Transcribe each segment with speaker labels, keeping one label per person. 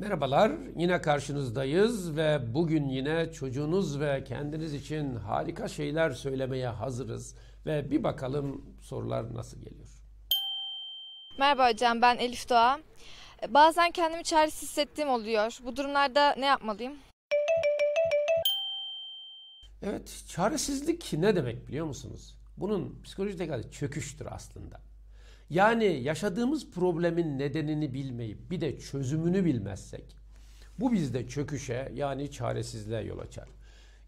Speaker 1: Merhabalar, yine karşınızdayız ve bugün yine çocuğunuz ve kendiniz için harika şeyler söylemeye hazırız. Ve bir bakalım sorular nasıl geliyor. Merhaba hocam, ben Elif Doğa. E, bazen kendimi çaresiz hissettiğim oluyor. Bu durumlarda ne yapmalıyım? Evet, çaresizlik ne demek biliyor musunuz? Bunun psikolojik adı çöküştür aslında. Yani yaşadığımız problemin nedenini bilmeyip bir de çözümünü bilmezsek bu bizde çöküşe yani çaresizliğe yol açar.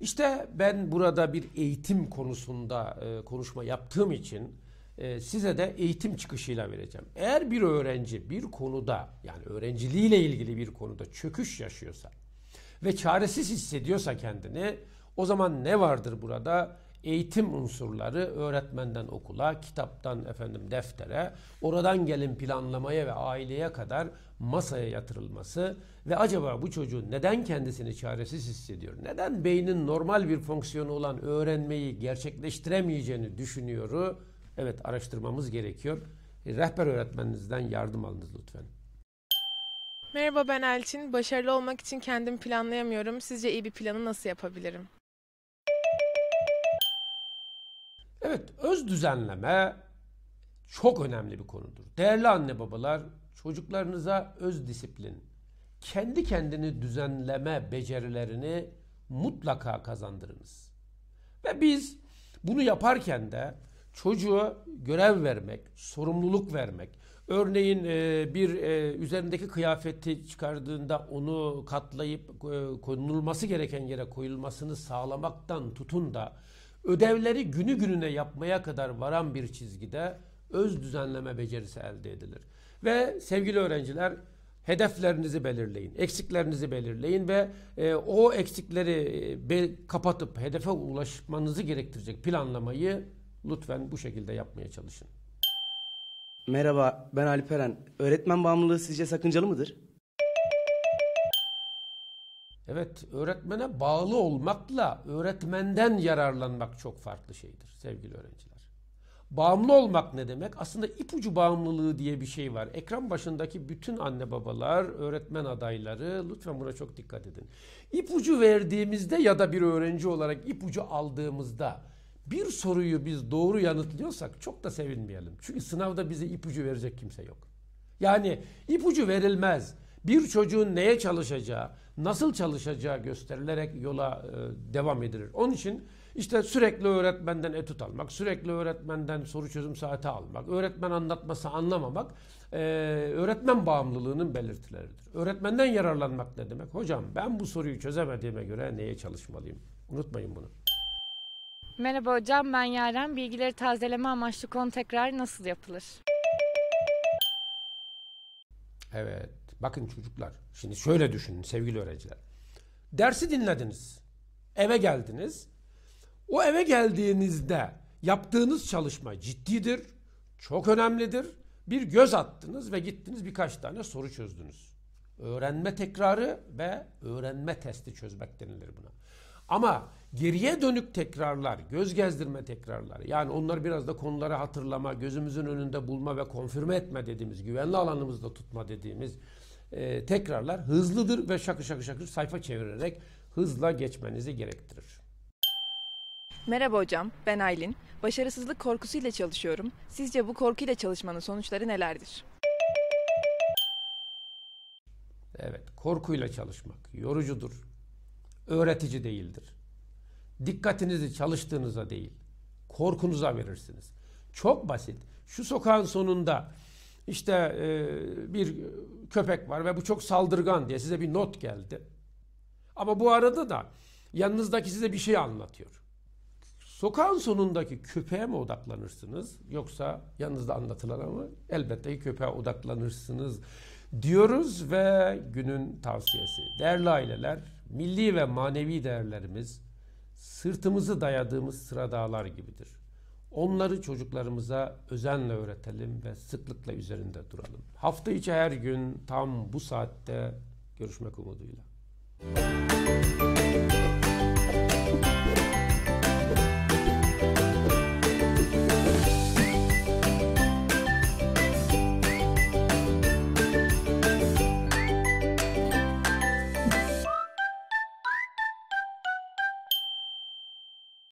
Speaker 1: İşte ben burada bir eğitim konusunda e, konuşma yaptığım için e, size de eğitim çıkışıyla vereceğim. Eğer bir öğrenci bir konuda yani öğrenciliğiyle ilgili bir konuda çöküş yaşıyorsa ve çaresiz hissediyorsa kendini o zaman ne vardır burada? eğitim unsurları öğretmenden okula, kitaptan efendim deftere, oradan gelin planlamaya ve aileye kadar masaya yatırılması ve acaba bu çocuğun neden kendisini çaresiz hissediyor? Neden beynin normal bir fonksiyonu olan öğrenmeyi gerçekleştiremeyeceğini düşünüyoru? Evet araştırmamız gerekiyor. E, rehber öğretmeninizden yardım alınız lütfen. Merhaba ben Elçin. Başarılı olmak için kendimi planlayamıyorum. Sizce iyi bir planı nasıl yapabilirim? Evet öz düzenleme çok önemli bir konudur. Değerli anne babalar çocuklarınıza öz disiplin, kendi kendini düzenleme becerilerini mutlaka kazandırınız. Ve biz bunu yaparken de çocuğu görev vermek, sorumluluk vermek, örneğin e, bir e, üzerindeki kıyafeti çıkardığında onu katlayıp e, konulması gereken yere koyulmasını sağlamaktan tutun da Ödevleri günü gününe yapmaya kadar varan bir çizgide öz düzenleme becerisi elde edilir. Ve sevgili öğrenciler hedeflerinizi belirleyin, eksiklerinizi belirleyin ve e, o eksikleri e, be, kapatıp hedefe ulaşmanızı gerektirecek planlamayı lütfen bu şekilde yapmaya çalışın. Merhaba, ben Alperen. Öğretmen bağımlılığı sizce sakıncalı mıdır? Evet öğretmene bağlı olmakla öğretmenden yararlanmak çok farklı şeydir sevgili öğrenciler. Bağımlı olmak ne demek? Aslında ipucu bağımlılığı diye bir şey var. Ekran başındaki bütün anne babalar, öğretmen adayları lütfen buna çok dikkat edin. İpucu verdiğimizde ya da bir öğrenci olarak ipucu aldığımızda bir soruyu biz doğru yanıtlıyorsak çok da sevinmeyelim. Çünkü sınavda bize ipucu verecek kimse yok. Yani ipucu verilmez bir çocuğun neye çalışacağı, nasıl çalışacağı gösterilerek yola e, devam edilir. Onun için işte sürekli öğretmenden etüt almak, sürekli öğretmenden soru çözüm saati almak, öğretmen anlatması anlamamak e, öğretmen bağımlılığının belirtileridir. Öğretmenden yararlanmak ne demek? Hocam ben bu soruyu çözemediğime göre neye çalışmalıyım? Unutmayın bunu. Merhaba hocam ben Yaren. Bilgileri tazeleme amaçlı konu tekrar nasıl yapılır? Evet. Bakın çocuklar şimdi şöyle düşünün sevgili öğrenciler. Dersi dinlediniz. Eve geldiniz. O eve geldiğinizde yaptığınız çalışma ciddidir. Çok önemlidir. Bir göz attınız ve gittiniz birkaç tane soru çözdünüz. Öğrenme tekrarı ve öğrenme testi çözmek denilir buna. Ama geriye dönük tekrarlar, göz gezdirme tekrarları yani onları biraz da konuları hatırlama, gözümüzün önünde bulma ve konfirme etme dediğimiz, güvenli alanımızda tutma dediğimiz e, tekrarlar hızlıdır ve şakır şakır şakır sayfa çevirerek hızla geçmenizi gerektirir. Merhaba hocam, ben Aylin. Başarısızlık korkusuyla çalışıyorum. Sizce bu korkuyla çalışmanın sonuçları nelerdir? Evet, korkuyla çalışmak yorucudur. Öğretici değildir. Dikkatinizi çalıştığınıza değil, korkunuza verirsiniz. Çok basit. Şu sokağın sonunda işte e, bir köpek var ve bu çok saldırgan diye size bir not geldi. Ama bu arada da yanınızdaki size bir şey anlatıyor. Sokağın sonundaki köpeğe mi odaklanırsınız yoksa yanınızda anlatılan mı? Elbette ki köpeğe odaklanırsınız diyoruz ve günün tavsiyesi. Değerli aileler, milli ve manevi değerlerimiz sırtımızı dayadığımız sıradağlar gibidir. Onları çocuklarımıza özenle öğretelim ve sıklıkla üzerinde duralım. Hafta içi her gün tam bu saatte görüşmek umuduyla. Müzik